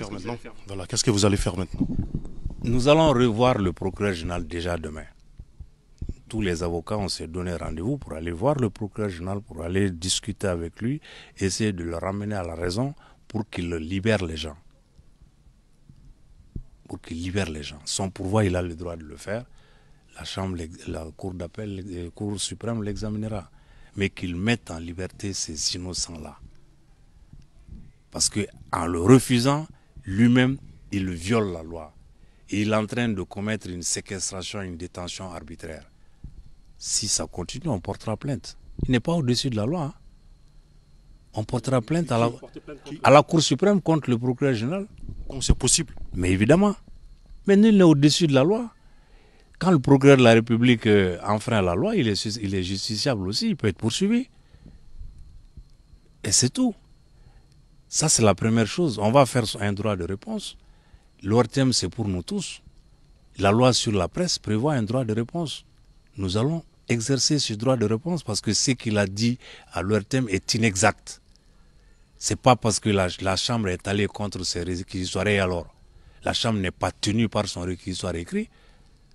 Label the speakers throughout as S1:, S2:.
S1: maintenant Voilà, qu'est-ce que vous allez faire maintenant Nous allons revoir le procureur général déjà demain. Tous les avocats, ont s'est donné rendez-vous pour aller voir le procureur général, pour aller discuter avec lui, essayer de le ramener à la raison pour qu'il libère les gens. Pour qu'il libère les gens. Son pouvoir, il a le droit de le faire. La Chambre, la Cour d'appel, la euh, Cour suprême l'examinera. Mais qu'il mette en liberté ces innocents-là parce qu'en le refusant, lui-même, il viole la loi. Et il est en train de commettre une séquestration, une détention arbitraire. Si ça continue, on portera plainte. Il n'est pas au-dessus de la loi. Hein. On portera plainte à la, Cour suprême contre le procureur général. Comme c'est possible. Mais évidemment. Mais nul n'est au-dessus de la loi. Quand le procureur de la République euh, enfreint la loi, il est, il est justiciable aussi, il peut être poursuivi. Et c'est tout. Ça, c'est la première chose. On va faire un droit de réponse. L'ORTM, c'est pour nous tous. La loi sur la presse prévoit un droit de réponse. Nous allons exercer ce droit de réponse parce que ce qu'il a dit à l'ORTM est inexact. C'est pas parce que la, la, Chambre est allée contre ses réquisitoires et alors. La Chambre n'est pas tenue par son réquisitoire écrit.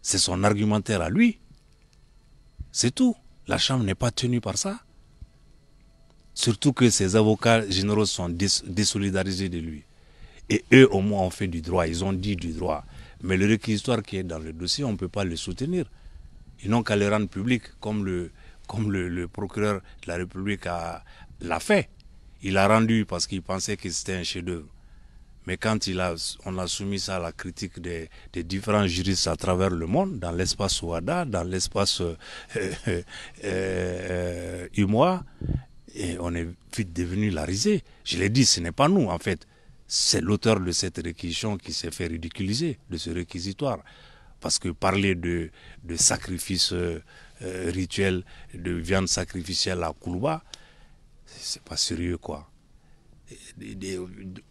S1: C'est son argumentaire à lui. C'est tout. La Chambre n'est pas tenue par ça. Surtout que ses avocats généraux sont désolidarisés de lui. Et eux, au moins, ont fait du droit. Ils ont dit du droit. Mais le requisitoire qui est dans le dossier, on ne peut pas le soutenir. Ils n'ont qu'à le rendre public, comme le, comme le, procureur de la République l'a fait. Il l'a rendu parce qu'il pensait que c'était un chef-d'œuvre. Mais quand il a, on a soumis ça à la critique des, différents juristes à travers le monde, dans l'espace WADA, dans l'espace euh, euh, euh, euh et on est vite devenu la risée. Je l'ai dit, ce n'est pas nous en fait. C'est l'auteur de cette réquisition qui s'est fait ridiculiser, de ce réquisitoire. Parce que parler de, de sacrifice euh, euh, rituel, de viande sacrificielle à Koulouba, c'est pas sérieux quoi.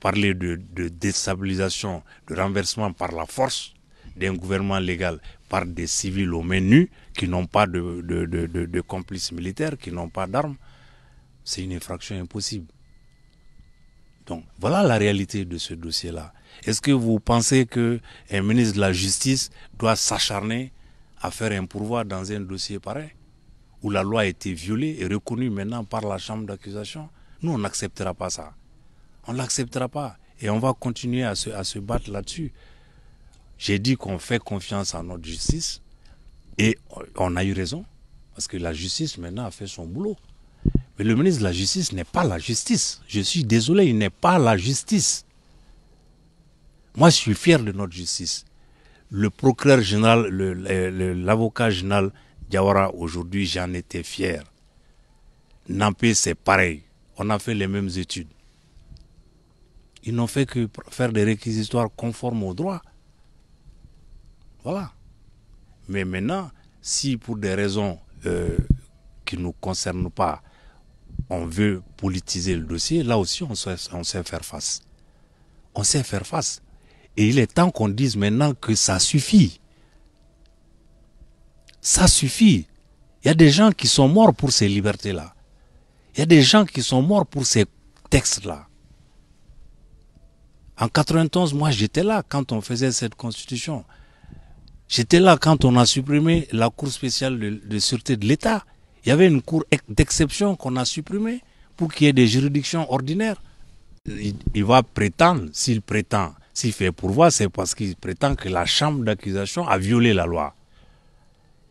S1: parler de, déstabilisation, de renversement par la force d'un gouvernement légal par des civils aux mains nues qui n'ont pas de, complices militaires, qui n'ont pas d'armes c'est une infraction impossible. Donc voilà la réalité de ce dossier-là. Est-ce que vous pensez que un ministre de la Justice doit s'acharner à faire un pourvoi dans un dossier pareil, où la loi a été violée et reconnue maintenant par la chambre d'accusation Nous, on n'acceptera pas ça. On n'acceptera pas. Et on va continuer à se, à se battre là-dessus. J'ai dit qu'on fait confiance à notre justice et on a eu raison, parce que la justice maintenant a fait son boulot. Mais le ministre de la Justice n'est pas la justice. Je suis désolé, il n'est pas la justice. Moi, je suis fier de notre justice. Le procureur général, l'avocat général Diawara, aujourd'hui, j'en étais fier. Nampé, c'est pareil. On a fait les mêmes études. Ils n'ont fait que faire des réquisitoires conformes au droit. Voilà. Mais maintenant, si pour des raisons euh, qui ne nous concernent pas, on veut politiser le dossier, là aussi on sait, faire face. On sait faire face. Et il est temps qu'on dise maintenant que ça suffit. Ça suffit. Il y a des gens qui sont morts pour ces libertés-là. Il y a des gens qui sont morts pour ces textes-là. En 91, moi j'étais là quand on faisait cette constitution. J'étais là quand on a supprimé la Cour spéciale de sûreté de l'État. Il y avait une cour d'exception qu'on a supprimée pour qu'il y ait des juridictions ordinaires. Il, va prétendre, s'il prétend, s'il fait pourvoi, c'est parce qu'il prétend que la chambre d'accusation a violé la loi.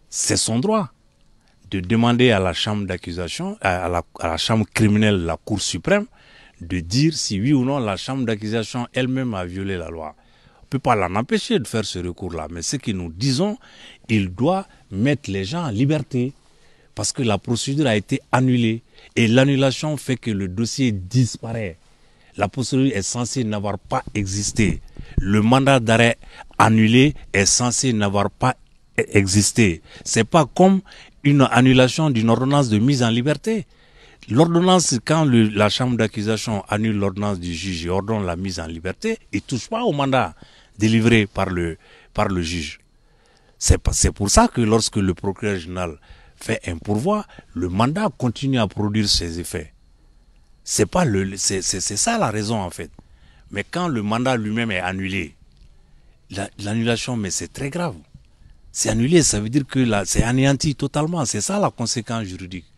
S1: C'est son droit de demander à la chambre d'accusation, à, la, chambre criminelle la Cour suprême, de dire si oui ou non la chambre d'accusation elle-même a violé la loi. On ne peut pas l'en empêcher de faire ce recours-là, mais ce que nous disons, il doit mettre les gens en liberté parce que la procédure a été annulée et l'annulation fait que le dossier disparaît. La procédure est censée n'avoir pas existé. Le mandat d'arrêt annulé est censé n'avoir pas existé. C'est pas comme une annulation d'une ordonnance de mise en liberté. L'ordonnance, quand la chambre d'accusation annule l'ordonnance du juge et ordonne la mise en liberté, il ne touche pas au mandat délivré par le, par le juge. C'est pour ça que lorsque le procureur général fait un pourvoi, le mandat continue à produire ses effets. C'est pas le, c'est ça la raison en fait. Mais quand le mandat lui-même est annulé, l'annulation, mais c'est très grave. C'est annulé, ça veut dire que c'est anéanti totalement. C'est ça la conséquence juridique.